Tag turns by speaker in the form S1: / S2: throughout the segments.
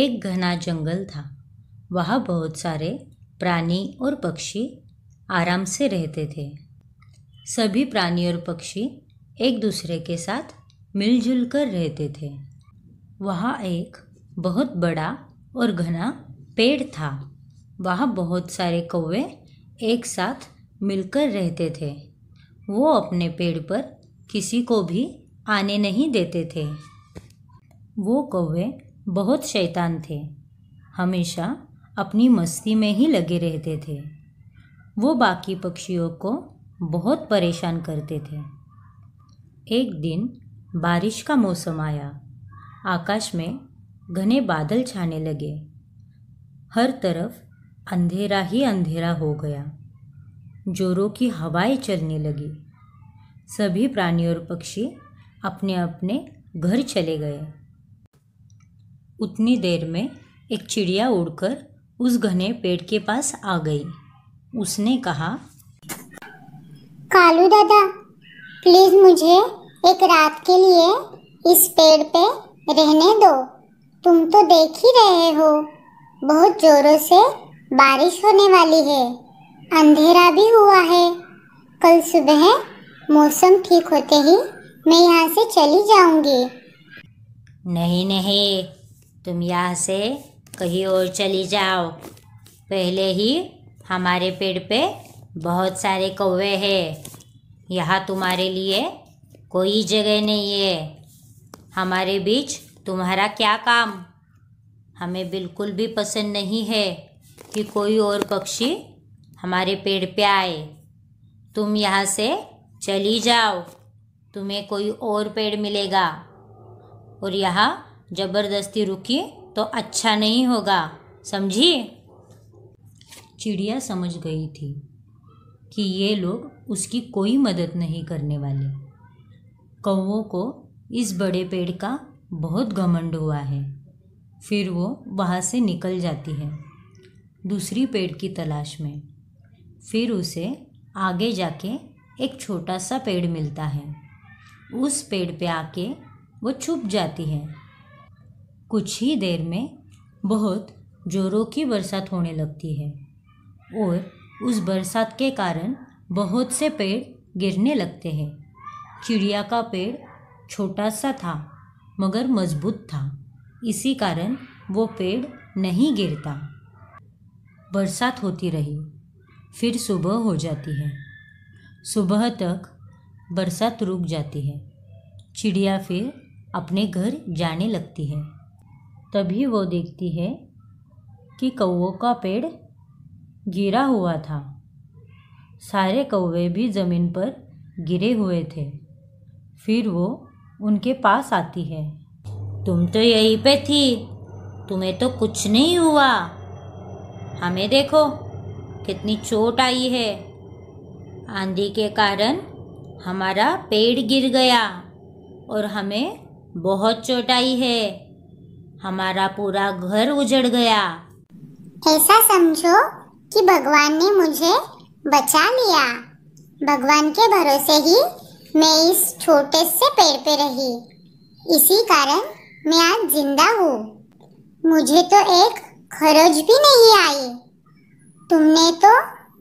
S1: एक घना जंगल था वहाँ बहुत सारे प्राणी और पक्षी आराम से रहते थे सभी प्राणी और पक्षी एक दूसरे के साथ मिलजुल कर रहते थे वहाँ एक बहुत बड़ा और घना पेड़ था वहाँ बहुत सारे कौवे एक साथ मिलकर रहते थे वो अपने पेड़ पर किसी को भी आने नहीं देते थे वो कौवे बहुत शैतान थे हमेशा अपनी मस्ती में ही लगे रहते थे वो बाकी पक्षियों को बहुत परेशान करते थे एक दिन बारिश का मौसम आया आकाश में घने बादल छाने लगे हर तरफ अंधेरा ही अंधेरा हो गया जोरों की हवाएं चलने लगी सभी प्राणी और पक्षी अपने अपने घर चले गए उतनी देर में एक चिड़िया उड़कर उस घने पेड़ के पास आ गई उसने कहा
S2: कालू दादा प्लीज मुझे एक रात के लिए इस पेड़ पे रहने दो तुम तो देख ही रहे हो बहुत जोरों से बारिश होने वाली है अंधेरा भी हुआ है कल सुबह मौसम ठीक होते ही मैं यहाँ से चली जाऊंगी
S1: नहीं नहीं तुम यहाँ से कहीं और चली जाओ पहले ही हमारे पेड़ पे बहुत सारे कौवे हैं यहाँ तुम्हारे लिए कोई जगह नहीं है हमारे बीच तुम्हारा क्या काम हमें बिल्कुल भी पसंद नहीं है कि कोई और पक्षी हमारे पेड़ पे आए तुम यहाँ से चली जाओ तुम्हें कोई और पेड़ मिलेगा और यहाँ ज़बरदस्ती रुकी तो अच्छा नहीं होगा समझी चिड़िया समझ गई थी कि ये लोग उसकी कोई मदद नहीं करने वाले कौवों को इस बड़े पेड़ का बहुत घमंड हुआ है फिर वो वहाँ से निकल जाती है दूसरी पेड़ की तलाश में फिर उसे आगे जाके एक छोटा सा पेड़ मिलता है उस पेड़ पे आके वो छुप जाती है कुछ ही देर में बहुत ज़ोरों की बरसात होने लगती है और उस बरसात के कारण बहुत से पेड़ गिरने लगते हैं चिड़िया का पेड़ छोटा सा था मगर मजबूत था इसी कारण वो पेड़ नहीं गिरता बरसात होती रही फिर सुबह हो जाती है सुबह तक बरसात रुक जाती है चिड़िया फिर अपने घर जाने लगती है तभी वो देखती है कि कौओं का पेड़ गिरा हुआ था सारे कौवे भी ज़मीन पर गिरे हुए थे फिर वो उनके पास आती है तुम तो यहीं पे थी तुम्हें तो कुछ नहीं हुआ हमें देखो कितनी चोट आई है आंधी के कारण हमारा पेड़ गिर गया और हमें बहुत चोट आई है हमारा पूरा घर उजड़ गया
S2: ऐसा समझो कि भगवान ने मुझे बचा लिया भगवान के भरोसे ही मैं इस छोटे से पेड़ पे रही इसी कारण मैं आज जिंदा हूँ मुझे तो एक खरज भी नहीं आई तुमने तो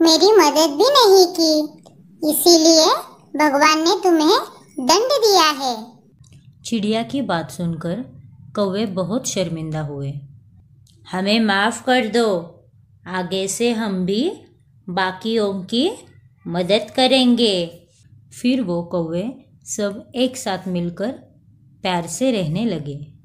S2: मेरी मदद भी नहीं की इसीलिए भगवान ने तुम्हें दंड दिया है
S1: चिड़िया की बात सुनकर कौवे बहुत शर्मिंदा हुए हमें माफ़ कर दो आगे से हम भी बाकियों की मदद करेंगे फिर वो कौवे सब एक साथ मिलकर प्यार से रहने लगे